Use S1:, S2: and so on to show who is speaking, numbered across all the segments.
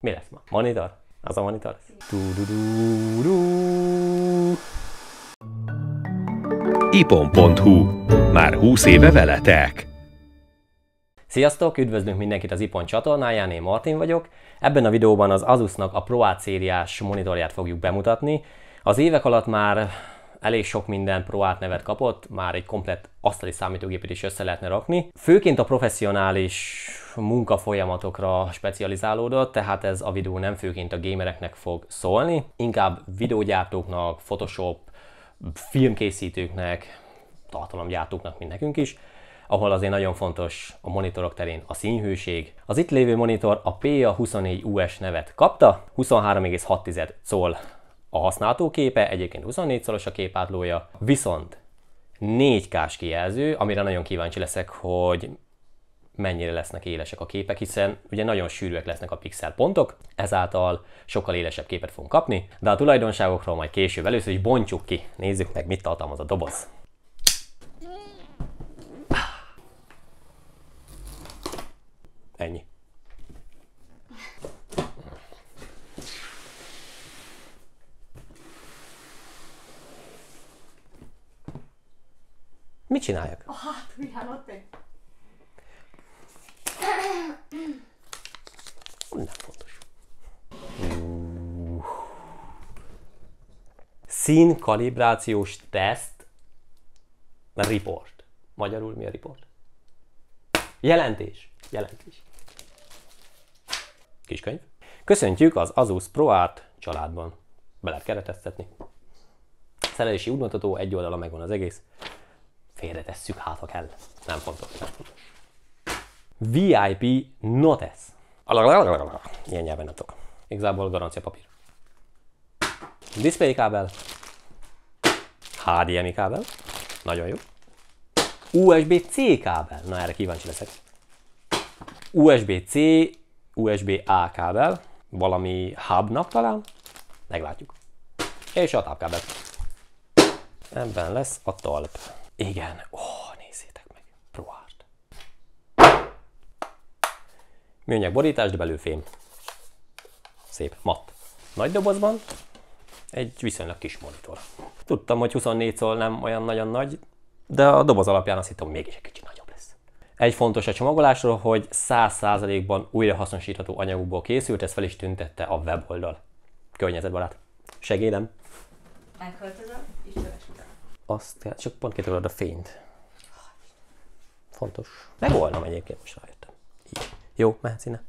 S1: Mi lesz ma? Monitor? Az a monitor? ipon.hu Már 20 éve veletek! Sziasztok, üdvözlünk mindenkit az Ipon csatornáján, én Martin vagyok. Ebben a videóban az Asusnak a Pro A szériás monitorját fogjuk bemutatni. Az évek alatt már elég sok minden Pro Art nevet kapott, már egy komplett asztali számítógépet is össze lehetne rakni. Főként a professzionális munkafolyamatokra specializálódott, tehát ez a videó nem főként a gamereknek fog szólni, inkább videógyártóknak, Photoshop, filmkészítőknek, tartalomgyártóknak, mint nekünk is, ahol azért nagyon fontos a monitorok terén a színhőség. Az itt lévő monitor a PA24US nevet kapta, 23,6 col a használható képe egyébként 24-szoros a képátlója, viszont 4K-s kijelző, amire nagyon kíváncsi leszek, hogy mennyire lesznek élesek a képek, hiszen ugye nagyon sűrűek lesznek a pontok, ezáltal sokkal élesebb képet fogunk kapni, de a tulajdonságokról majd később először is bontjuk ki, nézzük meg mit tartalmaz a doboz. Ennyi. Mit csináljak? A hátulján ott egy... Nem fontos. Színkalibrációs kalibrációs teszt report. Magyarul mi a report? Jelentés. Jelentés. Kiskönyv. Köszöntjük az Azus ProArt családban. Be lehet kereteztetni. Szerelési útmutató, egy oldala megvan az egész félretesszük, hát ha kell. Nem fontos, nem fontos. VIP notes. Ilyen nyelven nem tudok. Igazából garancia papír. Display kábel. HDMI kábel. Nagyon jó. USB-C kábel. Na erre kíváncsi leszek. USB-C, USB-A kábel. Valami hubnak talán. Meglátjuk. És a tápkábel. Ebben lesz a talp. Igen, ó, oh, nézzétek meg, ProArt. Műanyag borítás, de belülfém. Szép, matt. Nagy dobozban egy viszonylag kis monitor. Tudtam, hogy 24 szól nem olyan nagyon nagy, de a doboz alapján azt hittem, mégis egy kicsit nagyobb lesz. Egy fontos a csomagolásról, hogy 100%-ban újrahasznosítható anyagokból készült, ez fel is tüntette a weboldal. Környezetbarát. Segélem. Megköltözöm azt kell, csak pont kitolod a fényt. Fontos. Megoldom egyébként, most rájöttem. Így. Jó, mehetsz innen.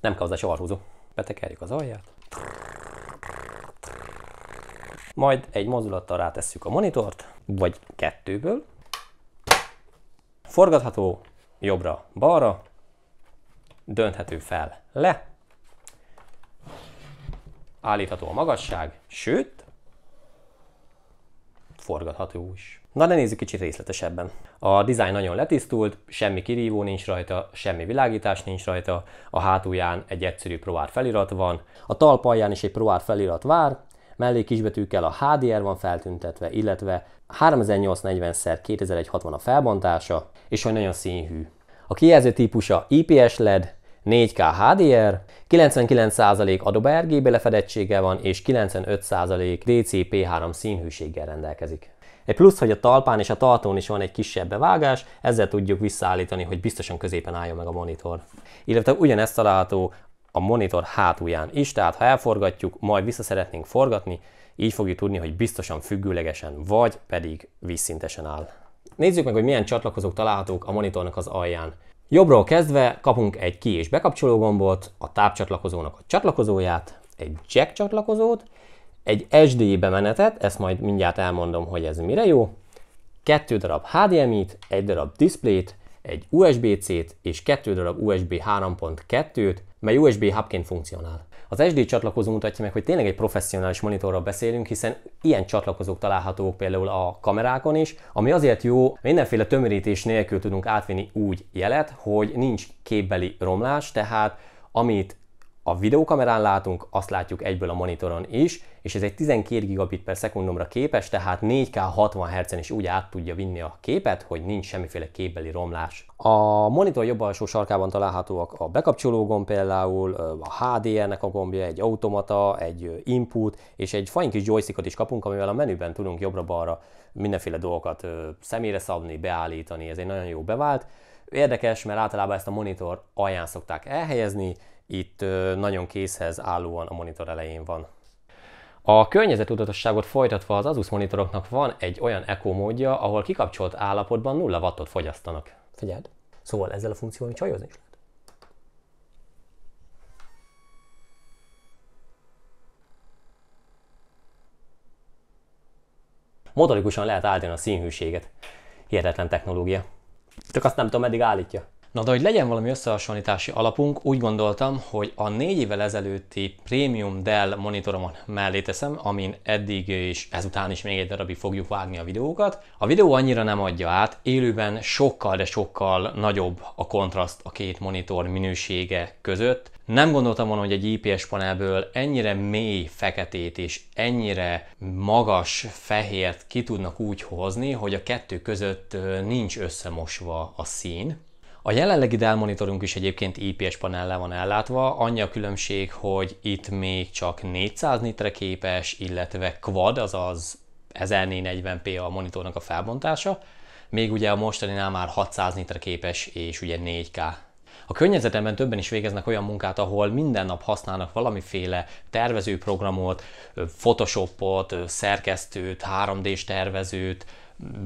S1: Nem kell hozzá csavarhúzó, Betekerjük az alját. Majd egy mozdulattal rátesszük a monitort, vagy kettőből. Forgatható jobbra-balra, dönthető fel-le, állítható a magasság, sőt, forgatható is. Na de nézzük kicsit részletesebben. A design nagyon letisztult, semmi kirívó nincs rajta, semmi világítás nincs rajta, a hátulján egy egyszerű Proár felirat van, a talpalján is egy Proár felirat vár, mellé kisbetűkkel a HDR van feltüntetve, illetve 3840x2160 a felbontása, és hogy nagyon színhű. A kijelző típusa IPS LED, 4K HDR, 99% Adobe RGB lefedettsége van, és 95% DCP3 színhűséggel rendelkezik. Egy plusz, hogy a talpán és a tartón is van egy kisebb bevágás, ezzel tudjuk visszaállítani, hogy biztosan középen álljon meg a monitor. Illetve ugyanezt található a monitor hátulján is, tehát ha elforgatjuk, majd vissza szeretnénk forgatni, így fogjuk tudni, hogy biztosan függőlegesen vagy pedig vízszintesen áll. Nézzük meg, hogy milyen csatlakozók találhatók a monitornak az alján. Jobbról kezdve kapunk egy ki- és bekapcsoló gombot, a tápcsatlakozónak a csatlakozóját, egy jack csatlakozót, egy SD bemenetet, ezt majd mindjárt elmondom, hogy ez mire jó, kettő darab HDMI-t, egy darab displayt, egy USB-C-t és kettő darab USB 3.2-t, mely USB hubként funkcionál. Az SD csatlakozó mutatja meg, hogy tényleg egy professzionális monitorról beszélünk, hiszen ilyen csatlakozók találhatók például a kamerákon is, ami azért jó, mindenféle tömörítés nélkül tudunk átvinni úgy jelet, hogy nincs képbeli romlás, tehát amit a videókamerán látunk, azt látjuk egyből a monitoron is, és ez egy 12 gigabit per szekundomra képes, tehát 4K 60 Hz-en is úgy át tudja vinni a képet, hogy nincs semmiféle képbeli romlás. A monitor jobb alsó sarkában találhatóak a bekapcsoló gomb például, a HDR-nek a gombja, egy automata, egy input, és egy fajn kis joystickot is kapunk, amivel a menüben tudunk jobbra-balra mindenféle dolgokat személyre szabni, beállítani, ez egy nagyon jó bevált. Érdekes, mert általában ezt a monitor alján szokták elhelyezni, itt nagyon készhez állóan a monitor elején van. A környezetudatosságot folytatva az Asus monitoroknak van egy olyan eco módja, ahol kikapcsolt állapotban 0 wattot fogyasztanak. Figyeld, szóval ezzel a funkcióval mi csajozni is lehet. Motorikusan lehet állítani a színhűséget. Hihetetlen technológia. Csak azt nem tudom, meddig állítja. Na de hogy legyen valami összehasonlítási alapunk, úgy gondoltam, hogy a négy évvel ezelőtti Premium Dell monitoromon mellé teszem, amin eddig és ezután is még egy darabig fogjuk vágni a videókat. A videó annyira nem adja át, élőben sokkal, de sokkal nagyobb a kontraszt a két monitor minősége között. Nem gondoltam volna, hogy egy IPS panelből ennyire mély feketét és ennyire magas fehért ki tudnak úgy hozni, hogy a kettő között nincs összemosva a szín. A jelenlegi Dell monitorunk is egyébként IPS panellel van ellátva, annyi a különbség, hogy itt még csak 400 nitre képes, illetve quad, azaz 1440p a monitornak a felbontása, még ugye a mostaninál már 600 nitre képes és ugye 4K. A környezetemben többen is végeznek olyan munkát, ahol minden nap használnak valamiféle tervezőprogramot, Photoshopot, szerkesztőt, 3D-s tervezőt,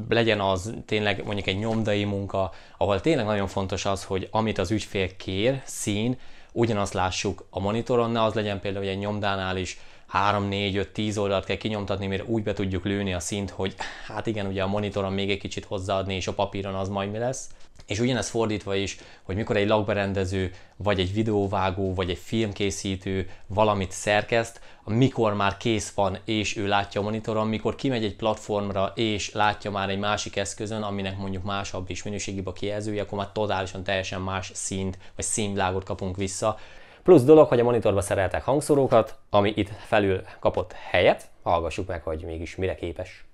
S1: legyen az tényleg mondjuk egy nyomdai munka, ahol tényleg nagyon fontos az, hogy amit az ügyfél kér, szín, ugyanazt lássuk a monitoron, ne az legyen például, hogy egy nyomdánál is 3, 4, 5, 10 oldalt kell kinyomtatni, mire úgy be tudjuk lőni a szint, hogy hát igen, ugye a monitoron még egy kicsit hozzáadni, és a papíron az majd mi lesz, és ugyanez fordítva is, hogy mikor egy lakberendező, vagy egy videóvágó, vagy egy filmkészítő valamit szerkeszt, mikor már kész van, és ő látja a monitoron, mikor kimegy egy platformra, és látja már egy másik eszközön, aminek mondjuk másabb és minőségibb a kijelzője, akkor már totálisan teljesen más szint, vagy színvilágot kapunk vissza. Plusz dolog, hogy a monitorba szereltek hangszórókat, ami itt felül kapott helyet. Hallgassuk meg, hogy mégis mire képes.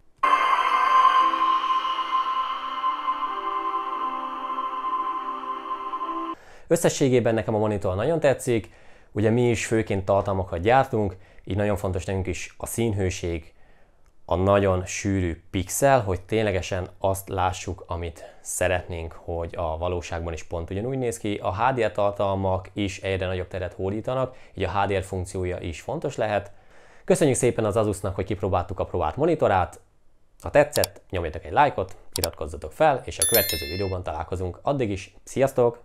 S1: Összességében nekem a monitor nagyon tetszik, ugye mi is főként tartalmakat gyártunk, így nagyon fontos nekünk is a színhőség, a nagyon sűrű pixel, hogy ténylegesen azt lássuk, amit szeretnénk, hogy a valóságban is pont ugyanúgy néz ki. A HDR tartalmak is egyre nagyobb teret hódítanak, így a HDR funkciója is fontos lehet. Köszönjük szépen az Asusnak, hogy kipróbáltuk a próbált monitorát. Ha tetszett, nyomjatok egy lájkot, iratkozzatok fel, és a következő videóban találkozunk. Addig is, sziasztok!